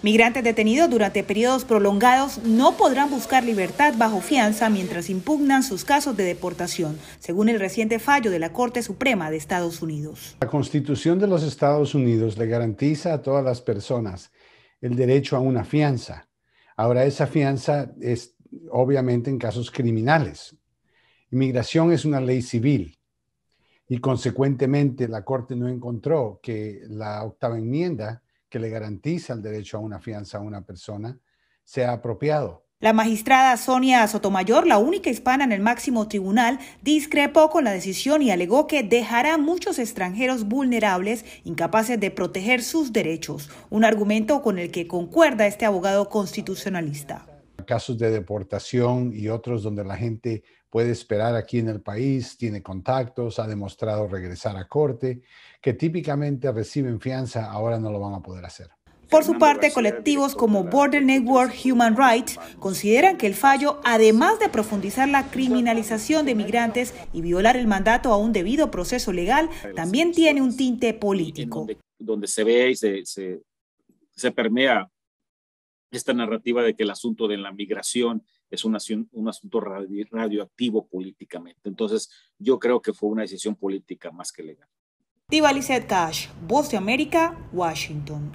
Migrantes detenidos durante periodos prolongados no podrán buscar libertad bajo fianza mientras impugnan sus casos de deportación, según el reciente fallo de la Corte Suprema de Estados Unidos. La Constitución de los Estados Unidos le garantiza a todas las personas el derecho a una fianza. Ahora esa fianza es obviamente en casos criminales. Inmigración es una ley civil y consecuentemente la Corte no encontró que la octava enmienda que le garantiza el derecho a una fianza a una persona sea apropiado. La magistrada Sonia Sotomayor, la única hispana en el máximo tribunal, discrepó con la decisión y alegó que dejará a muchos extranjeros vulnerables, incapaces de proteger sus derechos, un argumento con el que concuerda este abogado constitucionalista casos de deportación y otros donde la gente puede esperar aquí en el país, tiene contactos, ha demostrado regresar a corte, que típicamente reciben fianza, ahora no lo van a poder hacer. Por su parte, colectivos como Border Network Human Rights consideran que el fallo, además de profundizar la criminalización de migrantes y violar el mandato a un debido proceso legal, también tiene un tinte político. Donde, se ve y se, se permea esta narrativa de que el asunto de la migración es un, asunto, un asunto radioactivo políticamente. Entonces, yo creo que fue una decisión política más que legal. Cash, Voz de América, Washington.